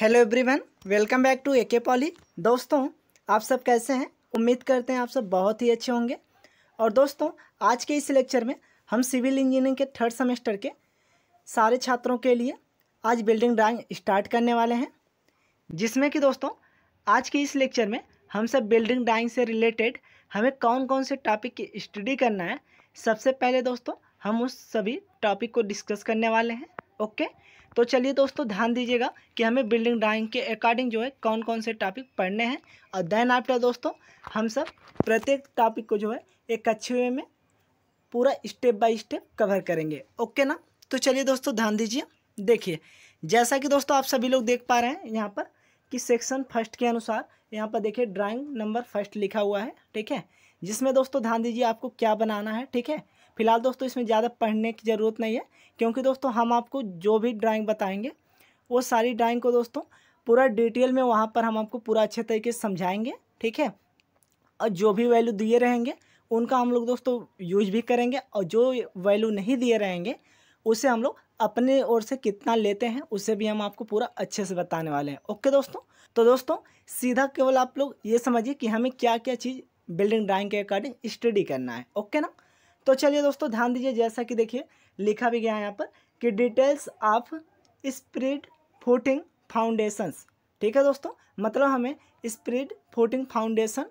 hello everyone welcome back to AK Poly दोस्तों आप सब कैसे हैं उम्मीद करते हैं आप सब बहुत ही अच्छे होंगे और दोस्तों आज के इस लेक्चर में हम सिविल इंजीनियरिंग के थर्ड सेमेस्टर के सारे छात्रों के लिए आज बिल्डिंग ड्राइंग स्टार्ट करने वाले हैं जिसमें कि दोस्तों आज के इस लेक्चर में हम सब बिल्डिंग ड्राइंग से रिलेटेड हमें कौन कौन से टॉपिक की स्टडी करना है सबसे पहले दोस्तों हम उस सभी टॉपिक को डिस्कस करने वाले हैं ओके तो चलिए दोस्तों ध्यान दीजिएगा कि हमें बिल्डिंग ड्राइंग के अकॉर्डिंग जो है कौन कौन से टॉपिक पढ़ने हैं और देन आफ्टर दोस्तों हम सब प्रत्येक टॉपिक को जो है एक अच्छे वे में पूरा स्टेप बाय स्टेप कवर करेंगे ओके ना तो चलिए दोस्तों ध्यान दीजिए देखिए जैसा कि दोस्तों आप सभी लोग देख पा रहे हैं यहाँ पर कि सेक्शन फर्स्ट के अनुसार यहाँ पर देखिए ड्राइंग नंबर फर्स्ट लिखा हुआ है ठीक है जिसमें दोस्तों ध्यान दीजिए आपको क्या बनाना है ठीक है फिलहाल दोस्तों इसमें ज़्यादा पढ़ने की ज़रूरत नहीं है क्योंकि दोस्तों हम आपको जो भी ड्राइंग बताएंगे वो सारी ड्राइंग को दोस्तों पूरा डिटेल में वहाँ पर हम आपको पूरा अच्छे तरीके से समझाएंगे ठीक है और जो भी वैल्यू दिए रहेंगे उनका हम लोग दोस्तों यूज भी करेंगे और जो वैल्यू नहीं दिए रहेंगे उसे हम लोग अपने ओर से कितना लेते हैं उसे भी हम आपको पूरा अच्छे से बताने वाले हैं ओके दोस्तों तो दोस्तों सीधा केवल आप लोग ये समझिए कि हमें क्या क्या चीज़ बिल्डिंग ड्राइंग के अकॉर्डिंग स्टडी करना है ओके ना तो चलिए दोस्तों ध्यान दीजिए जैसा कि देखिए लिखा भी गया है यहाँ पर कि details of spread footing foundations ठीक है दोस्तों मतलब हमें स्प्रिड फूटिंग फाउंडेशन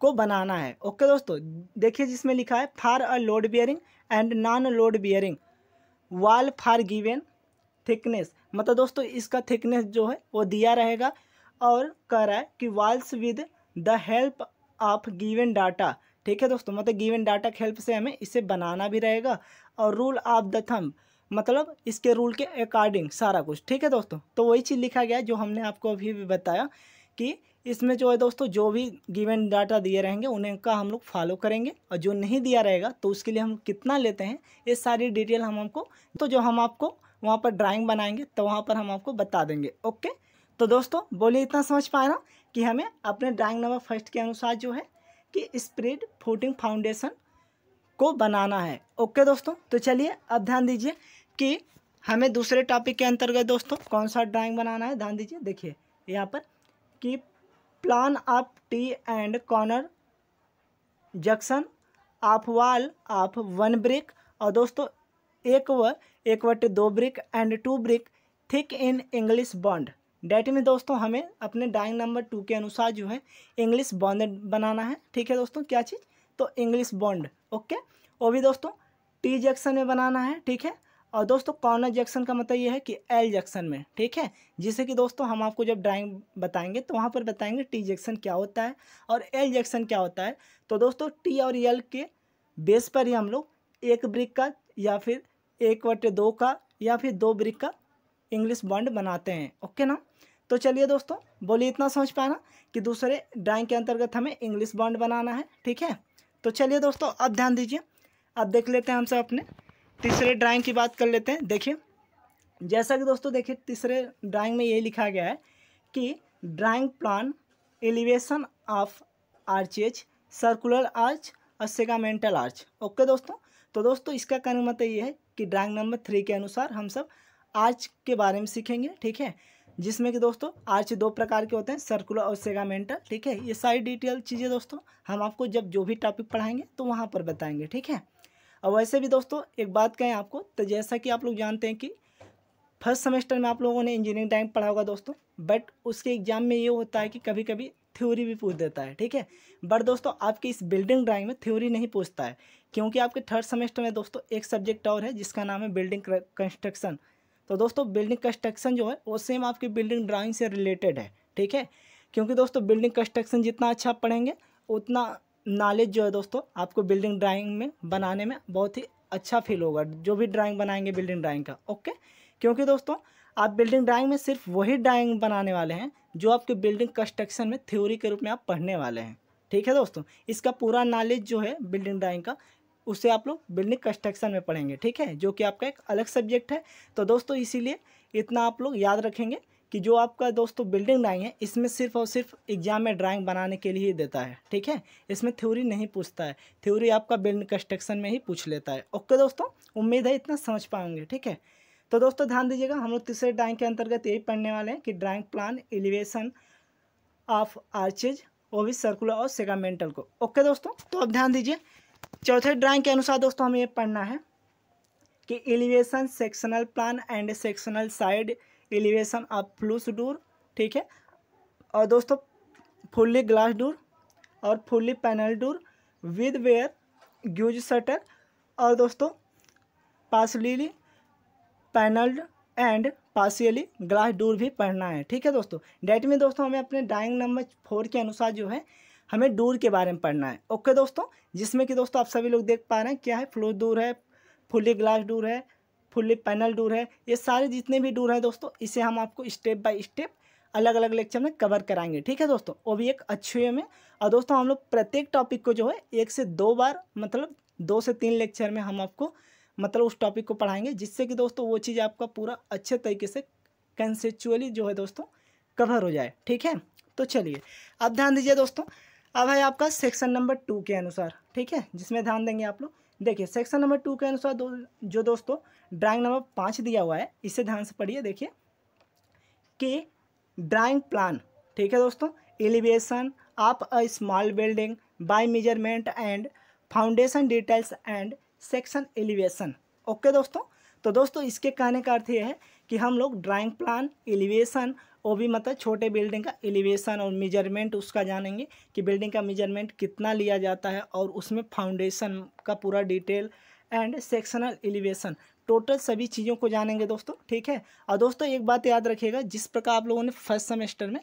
को बनाना है ओके दोस्तों देखिए जिसमें लिखा है for a load bearing and non load bearing wall for given thickness मतलब दोस्तों इसका थिकनेस जो है वो दिया रहेगा और कह रहा है कि walls with the help of given data ठीक है दोस्तों मतलब गिवन डाटा के हेल्प से हमें इसे बनाना भी रहेगा और रूल ऑफ द थंब मतलब इसके रूल के अकॉर्डिंग सारा कुछ ठीक है दोस्तों तो वही चीज़ लिखा गया जो हमने आपको अभी भी बताया कि इसमें जो है दोस्तों जो भी गिवन डाटा दिए रहेंगे उन्हें का हम लोग फॉलो करेंगे और जो नहीं दिया रहेगा तो उसके लिए हम कितना लेते हैं ये सारी डिटेल हम हमको तो जो हम आपको वहाँ पर ड्राइंग बनाएंगे तो वहाँ पर हम आपको बता देंगे ओके तो दोस्तों बोलिए इतना समझ रहा हूँ कि हमें अपने ड्राइंग नंबर फर्स्ट के अनुसार जो है कि स्प्रिड फूटिंग फाउंडेशन को बनाना है ओके दोस्तों तो चलिए अब ध्यान दीजिए कि हमें दूसरे टॉपिक के अंतर्गत दोस्तों कौन सा ड्राइंग बनाना है ध्यान दीजिए देखिए यहाँ पर कि plan of T and corner junction of wall of one brick और दोस्तों एक व एक वट दो brick and two brick thick in English bond डेट में दोस्तों हमें अपने डाइंग नंबर टू के अनुसार जो है इंग्लिश बॉन्ड बनाना है ठीक है दोस्तों क्या चीज़ तो इंग्लिश बॉन्ड ओके वो भी दोस्तों टी जैक्सन में बनाना है ठीक है और दोस्तों कॉर्नर जैक्सन का मतलब ये है कि एल जैक्सन में ठीक है जिसे कि दोस्तों हम आपको जब ड्राइंग बताएंगे तो वहाँ पर बताएंगे टी जैक्सन क्या होता है और एल जैक्सन क्या होता है तो दोस्तों टी और एल के बेस पर ही हम लोग एक ब्रिक का या फिर एक वटे दो का या फिर दो ब्रिक का इंग्लिश बॉन्ड बनाते हैं ओके ना तो चलिए दोस्तों बोलिए इतना समझ पाना कि दूसरे ड्राइंग के अंतर्गत हमें इंग्लिश बॉन्ड बनाना है ठीक है तो चलिए दोस्तों अब ध्यान दीजिए अब देख लेते हैं हम सब अपने तीसरे ड्राइंग की बात कर लेते हैं देखिए जैसा कि दोस्तों देखिए तीसरे ड्राइंग में यही लिखा गया है कि drawing plan elevation of arches circular arch और सेगामेंटल आर्च ओके दोस्तों तो दोस्तों इसका कहने मत मतलब ये है कि ड्राइंग नंबर थ्री के अनुसार हम सब आर्च के बारे में सीखेंगे ठीक है जिसमें कि दोस्तों आर्च दो प्रकार के होते हैं सर्कुलर और सेगामेंटल ठीक है ये सारी डिटेल चीज़ें दोस्तों हम आपको जब जो भी टॉपिक पढ़ाएंगे तो वहाँ पर बताएंगे ठीक है और वैसे भी दोस्तों एक बात कहें आपको तो जैसा कि आप लोग जानते हैं कि फर्स्ट सेमेस्टर में आप लोगों ने इंजीनियरिंग टाइम पढ़ा होगा दोस्तों बट उसके एग्जाम में ये होता है कि कभी कभी थ्योरी भी पूछ देता है ठीक है बट दोस्तों आपके इस बिल्डिंग ड्राइंग में थ्योरी नहीं पूछता है क्योंकि आपके थर्ड सेमेस्टर में दोस्तों एक सब्जेक्ट और है जिसका नाम है बिल्डिंग कंस्ट्रक्शन तो दोस्तों बिल्डिंग कंस्ट्रक्शन जो है वो सेम आपकी बिल्डिंग ड्राइंग से रिलेटेड है ठीक है क्योंकि दोस्तों बिल्डिंग कंस्ट्रक्शन जितना अच्छा पढ़ेंगे उतना नॉलेज जो है दोस्तों आपको बिल्डिंग ड्राइंग में बनाने में बहुत ही अच्छा फील होगा जो भी ड्राइंग बनाएंगे बिल्डिंग ड्राइंग का ओके क्योंकि दोस्तों आप बिल्डिंग ड्राइंग में सिर्फ वही ड्राइंग बनाने वाले हैं जो आपके बिल्डिंग कंस्ट्रक्शन में थ्योरी के रूप में आप पढ़ने वाले हैं ठीक है दोस्तों इसका पूरा नॉलेज जो है बिल्डिंग ड्राइंग का उसे आप लोग बिल्डिंग कंस्ट्रक्शन में पढ़ेंगे ठीक है जो कि आपका एक अलग सब्जेक्ट है तो दोस्तों इसीलिए इतना आप लोग याद रखेंगे कि जो आपका दोस्तों बिल्डिंग ड्राइंग है इसमें सिर्फ और सिर्फ एग्जाम में ड्राइंग बनाने के लिए ही देता है ठीक है इसमें थ्योरी नहीं पूछता है थ्योरी आपका बिल्डिंग कंस्ट्रक्शन में ही पूछ लेता है ओके दोस्तों उम्मीद है इतना समझ पाएंगे ठीक है तो दोस्तों ध्यान दीजिएगा हम लोग तीसरे ड्राइंग के अंतर्गत यही पढ़ने वाले हैं कि drawing plan elevation of arches वो भी सर्कुलर और सेगामेंटल को ओके दोस्तों तो अब ध्यान दीजिए चौथे ड्राइंग के अनुसार दोस्तों हमें ये पढ़ना है कि elevation sectional plan and sectional side elevation of flush door ठीक है और दोस्तों फुल्ली ग्लास डोर और fully panel door with wire gauze shutter और दोस्तों partially panelled and partially glass door भी पढ़ना है ठीक है दोस्तों डेट में दोस्तों हमें अपने ड्राइंग नंबर फोर के अनुसार जो है हमें डोर के बारे में पढ़ना है ओके दोस्तों जिसमें कि दोस्तों आप सभी लोग देख पा रहे हैं क्या है फ्लोर डोर है फुली ग्लास डोर है फुल्ली पैनल डूर है ये सारे जितने भी डूर हैं दोस्तों इसे हम आपको स्टेप बाय स्टेप अलग अलग लेक्चर में कवर कराएंगे ठीक है दोस्तों वो भी एक अच्छे वे में और दोस्तों हम लोग प्रत्येक टॉपिक को जो है एक से दो बार मतलब दो से तीन लेक्चर में हम आपको मतलब उस टॉपिक को पढ़ाएंगे जिससे कि दोस्तों वो चीज़ आपका पूरा अच्छे तरीके से कंसेचुअली जो है दोस्तों कवर हो जाए ठीक है तो चलिए अब ध्यान दीजिए दोस्तों अब है आपका सेक्शन नंबर टू के अनुसार ठीक है जिसमें ध्यान देंगे आप लोग देखिए सेक्शन नंबर टू के अनुसार दो, जो दोस्तों ड्राइंग नंबर पाँच दिया हुआ है इसे ध्यान से पढ़िए देखिए कि ड्राइंग प्लान ठीक है दोस्तों elevation of a small building by measurement and foundation details and section elevation okay दोस्तों तो दोस्तों इसके कहने का अर्थ यह है कि हम लोग ड्राइंग प्लान एलिवेशन वो भी मतलब छोटे बिल्डिंग का एलिवेशन और मेजरमेंट उसका जानेंगे कि बिल्डिंग का मेजरमेंट कितना लिया जाता है और उसमें फाउंडेशन का पूरा detail and sectional elevation total सभी चीज़ों को जानेंगे दोस्तों ठीक है और दोस्तों एक बात याद रखिएगा जिस प्रकार आप लोगों ने फर्स्ट सेमेस्टर में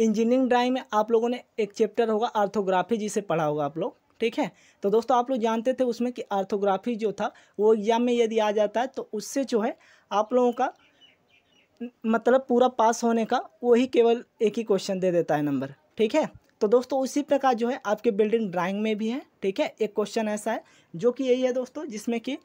इंजीनियरिंग ड्राइंग में आप लोगों ने एक चैप्टर होगा आर्थोग्राफी जिसे पढ़ा होगा आप लोग ठीक है तो दोस्तों आप लोग जानते थे उसमें कि आर्थोग्राफी जो था वो एग्ज़ाम में यदि आ जाता है तो उससे जो है आप लोगों का मतलब पूरा पास होने का वही केवल एक ही क्वेश्चन दे देता है नंबर ठीक है तो दोस्तों उसी प्रकार जो है आपके बिल्डिंग ड्राइंग में भी है ठीक है एक क्वेश्चन ऐसा है जो कि यही है दोस्तों जिसमें कि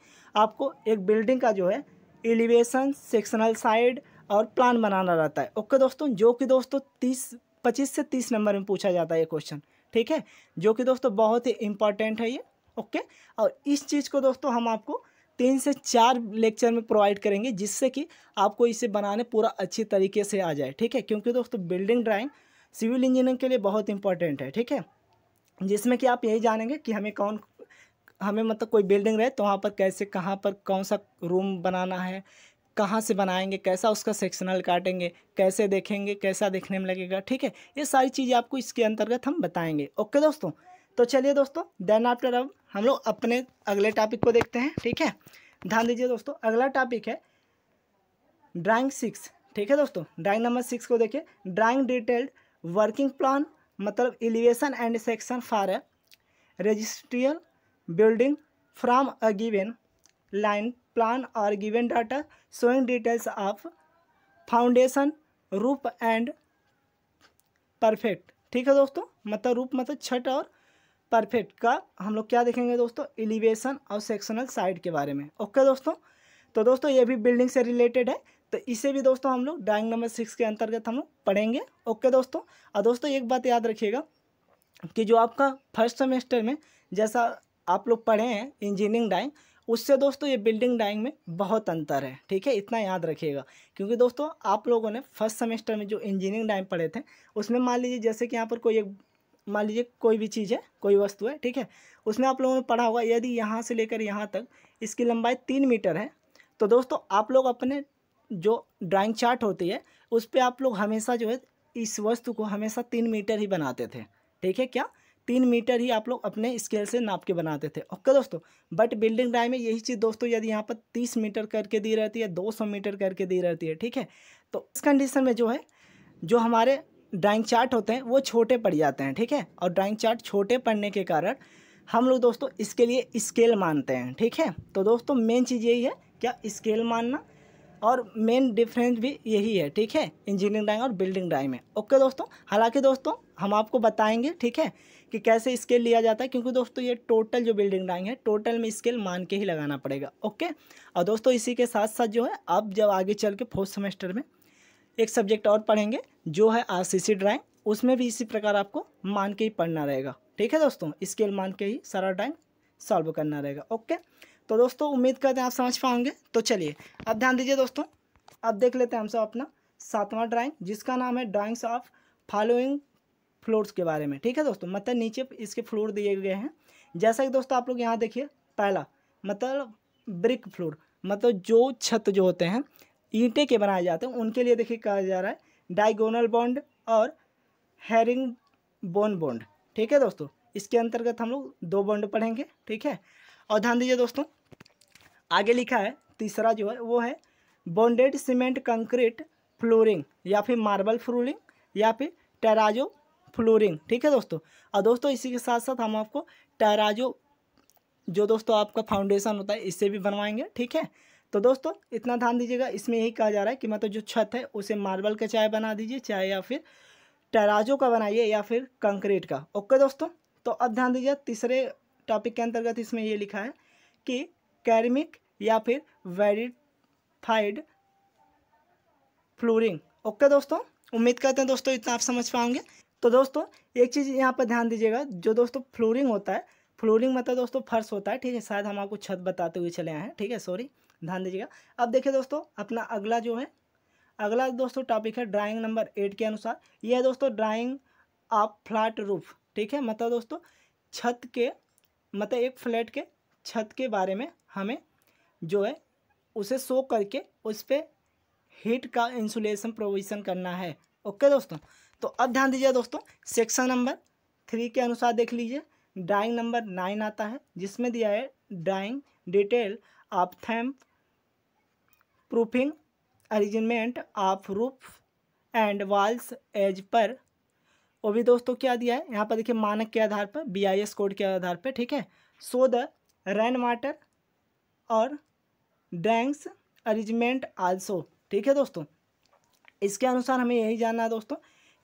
आपको एक बिल्डिंग का जो है एलिवेशन सेक्शनल साइड और प्लान बनाना रहता है ओके दोस्तों जो कि दोस्तों तीस पच्चीस से तीस नंबर में पूछा जाता है ये क्वेश्चन ठीक है जो कि दोस्तों बहुत ही इंपॉर्टेंट है ये ओके और इस चीज़ को दोस्तों हम आपको तीन से चार लेक्चर में प्रोवाइड करेंगे जिससे कि आपको इसे बनाने पूरा अच्छी तरीके से आ जाए ठीक है क्योंकि दोस्तों बिल्डिंग ड्राइंग सिविल इंजीनियरिंग के लिए बहुत इंपॉर्टेंट है ठीक है जिसमें कि आप यही जानेंगे कि हमें कौन हमें मतलब कोई बिल्डिंग रहे तो वहाँ पर कैसे कहाँ पर कौन सा रूम बनाना है कहाँ से बनाएंगे कैसा उसका सेक्शनल काटेंगे कैसे देखेंगे कैसा देखने में लगेगा ठीक है ये सारी चीज़ें आपको इसके अंतर्गत हम बताएंगे ओके दोस्तों तो चलिए दोस्तों देन आफ्टर अब हम लोग अपने अगले टॉपिक को देखते हैं ठीक है ध्यान दीजिए दोस्तों अगला टॉपिक है ड्राइंग सिक्स ठीक है दोस्तों ड्राइंग नंबर सिक्स को देखिए ड्राइंग डिटेल्ड वर्किंग प्लान मतलब elevation and section for a residential building from a given line plan और given data showing details of foundation roof and perfect ठीक है दोस्तों मतलब रूप मतलब छठ और परफेक्ट का हम लोग क्या देखेंगे दोस्तों एलिवेशन और सेक्शनल साइड के बारे में ओके दोस्तों तो दोस्तों ये भी बिल्डिंग से रिलेटेड है तो इसे भी दोस्तों हम लोग ड्राइंग नंबर सिक्स के अंतर्गत हम लोग पढ़ेंगे ओके दोस्तों और दोस्तों एक बात याद रखिएगा कि जो आपका फर्स्ट सेमेस्टर में जैसा आप लोग पढ़े हैं इंजीनियरिंग ड्राइंग उससे दोस्तों ये बिल्डिंग ड्राइंग में बहुत अंतर है ठीक है इतना याद रखिएगा क्योंकि दोस्तों आप लोगों ने फर्स्ट सेमेस्टर में जो इंजीनियरिंग ड्राइंग पढ़े थे उसमें मान लीजिए जैसे कि यहाँ पर कोई एक मान लीजिए कोई भी चीज़ है कोई वस्तु है ठीक है उसमें आप लोगों ने पढ़ा होगा यदि यहाँ से लेकर यहाँ तक इसकी लंबाई तीन मीटर है तो दोस्तों आप लोग अपने जो ड्राइंग चार्ट होती है उस पर आप लोग हमेशा जो है इस वस्तु को हमेशा तीन मीटर ही बनाते थे ठीक है क्या तीन मीटर ही आप लोग अपने स्केल से नाप के बनाते थे ओके दोस्तों बट बिल्डिंग ड्राइंग में यही चीज़ दोस्तों यदि यहाँ पर तीस मीटर करके दी रहती है दो सौ मीटर करके दी रहती है ठीक है तो इस कंडीशन में जो है जो हमारे ड्राइंग चार्ट होते हैं वो छोटे पड़ जाते हैं ठीक है और ड्राइंग चार्ट छोटे पड़ने के कारण हम लोग दोस्तों इसके लिए स्केल मानते हैं ठीक है तो दोस्तों मेन चीज़ यही है क्या स्केल मानना और मेन डिफरेंस भी यही है ठीक है इंजीनियरिंग ड्राइंग और बिल्डिंग ड्राइंग में ओके दोस्तों हालांकि दोस्तों हम आपको बताएंगे ठीक है कि कैसे स्केल लिया जाता है क्योंकि दोस्तों ये टोटल जो बिल्डिंग ड्राइंग है टोटल में स्केल मान के ही लगाना पड़ेगा ओके और दोस्तों इसी के साथ साथ जो है अब जब आगे चल के फोर्थ सेमेस्टर में एक सब्जेक्ट और पढ़ेंगे जो है आर सी ड्राइंग उसमें भी इसी प्रकार आपको मान के ही पढ़ना रहेगा ठीक है दोस्तों स्केल मान के ही सारा ड्राइंग सॉल्व करना रहेगा ओके तो दोस्तों उम्मीद करते हैं आप समझ पाएंगे तो चलिए अब ध्यान दीजिए दोस्तों अब देख लेते हैं हम सब अपना सातवां ड्राइंग जिसका नाम है ड्राइंग्स ऑफ फॉलोइंग फ्लोर्स के बारे में ठीक है दोस्तों मतलब नीचे इसके फ्लोर दिए गए हैं जैसा कि दोस्तों आप लोग यहाँ देखिए पहला मतलब ब्रिक फ्लोर मतलब जो छत जो होते हैं ईंटे के बनाए जाते हैं उनके लिए देखिए कहा जा रहा है डाइगोनल बॉन्ड और हेरिंग बोन बॉन्ड ठीक है दोस्तों इसके अंतर्गत हम लोग दो बॉन्ड पढ़ेंगे ठीक है और ध्यान दीजिए दोस्तों आगे लिखा है तीसरा जो है वो है बॉन्डेड सीमेंट कंक्रीट फ्लोरिंग या फिर मार्बल फ्लोरिंग या फिर टेराजो फ्लोरिंग ठीक है दोस्तों और दोस्तों इसी के साथ साथ हम आपको टेराजो जो दोस्तों आपका फाउंडेशन होता है इससे भी बनवाएंगे ठीक है तो दोस्तों इतना ध्यान दीजिएगा इसमें यही कहा जा रहा है कि मतलब जो छत है उसे मार्बल का चाहे बना दीजिए चाहे या फिर टराजो का बनाइए या फिर कंक्रीट का ओके दोस्तों तो अब ध्यान दीजिए तीसरे टॉपिक के अंतर्गत इसमें ये लिखा है कि कैरमिक या फिर वेरिफाइड फ्लोरिंग ओके दोस्तों उम्मीद करते हैं दोस्तों इतना आप समझ पाओगे तो दोस्तों एक चीज़ यहाँ पर ध्यान दीजिएगा जो दोस्तों फ्लोरिंग होता है फ्लोरिंग मतलब दोस्तों फर्श होता है ठीक है शायद हम आपको छत बताते हुए चले आए हैं ठीक है सॉरी ध्यान दीजिएगा अब देखिए दोस्तों अपना अगला जो है अगला दोस्तों टॉपिक है ड्राइंग नंबर एट के अनुसार यह है दोस्तों ड्राइंग ऑफ फ्लैट रूफ ठीक है मतलब दोस्तों छत के मतलब एक फ्लैट के छत के बारे में हमें जो है उसे शो करके उस पर हीट का इंसुलेशन प्रोविजन करना है ओके दोस्तों तो अब ध्यान दीजिए दोस्तों सेक्शन नंबर थ्री के अनुसार देख लीजिए ड्राइंग नंबर नाइन आता है जिसमें दिया है drawing detail of damp proofing arrangement of roof and walls as पर वो भी दोस्तों क्या दिया है यहाँ पर देखिए मानक के आधार पर बीआईएस कोड के आधार पर ठीक है सो द रैन वाटर और ड्रैंग्स अरेंजमेंट आल्सो ठीक है दोस्तों इसके अनुसार हमें यही जानना है दोस्तों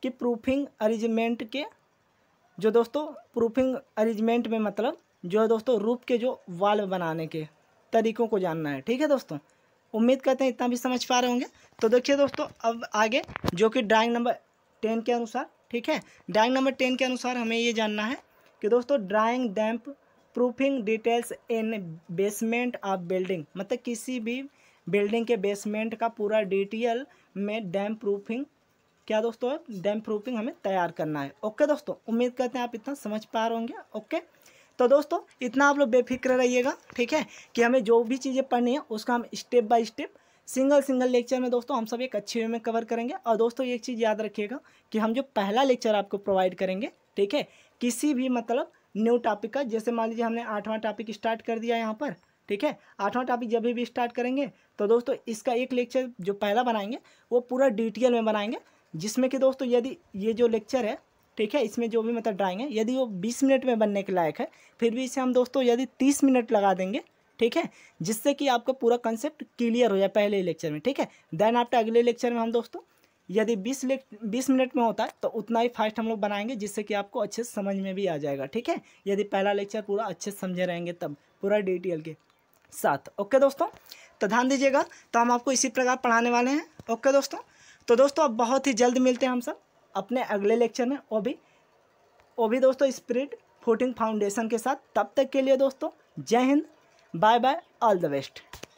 कि प्रूफिंग अरेंजमेंट के जो दोस्तों प्रूफिंग अरेंजमेंट में मतलब जो है दोस्तों रूप के जो वाल्व बनाने के तरीकों को जानना है ठीक है दोस्तों उम्मीद करते हैं इतना भी समझ पा रहे होंगे तो देखिए दोस्तों अब आगे जो कि ड्राइंग नंबर टेन के अनुसार ठीक है ड्राइंग नंबर टेन के अनुसार हमें ये जानना है कि दोस्तों drawing damp proofing details in basement of building मतलब किसी भी बिल्डिंग के बेसमेंट का पूरा डिटेल में डैम प्रूफिंग क्या दोस्तों है डैम प्रूफिंग हमें तैयार करना है ओके दोस्तों उम्मीद करते हैं आप इतना समझ पा रहे होंगे ओके तो दोस्तों इतना आप लोग बेफिक्र रहिएगा ठीक है कि हमें जो भी चीज़ें पढ़नी है उसका हम step by step single single lecture में दोस्तों हम सब एक अच्छे वे में कवर करेंगे और दोस्तों एक चीज़ याद रखिएगा कि हम जो पहला लेक्चर आपको प्रोवाइड करेंगे ठीक है किसी भी मतलब न्यू टॉपिक का जैसे मान लीजिए हमने आठवां टॉपिक स्टार्ट कर दिया यहाँ पर ठीक है आठवां टॉपिक जब भी स्टार्ट करेंगे तो दोस्तों इसका एक लेक्चर जो पहला बनाएंगे वो पूरा डिटेल में बनाएंगे जिसमें कि दोस्तों यदि ये जो लेक्चर है ठीक है इसमें जो भी मतलब ड्राइंग है यदि वो बीस मिनट में बनने के लायक है फिर भी इसे हम दोस्तों यदि तीस मिनट लगा देंगे ठीक है जिससे कि आपका पूरा कंसेप्ट क्लियर हो जाए पहले लेक्चर में ठीक है देन आपके अगले लेक्चर में हम दोस्तों यदि बीस लेक् बीस मिनट में होता है तो उतना ही फास्ट हम लोग बनाएंगे जिससे कि आपको अच्छे से समझ में भी आ जाएगा ठीक है यदि पहला लेक्चर पूरा अच्छे से समझे रहेंगे तब पूरा डिटेल के साथ ओके दोस्तों तो ध्यान दीजिएगा तो हम आपको इसी प्रकार पढ़ाने वाले हैं ओके दोस्तों तो दोस्तों अब बहुत ही जल्द मिलते हैं हम सब अपने अगले लेक्चर में वो भी वो भी दोस्तों स्प्रिट फोटिंग फाउंडेशन के साथ तब तक के लिए दोस्तों Jai Hind bye bye all the best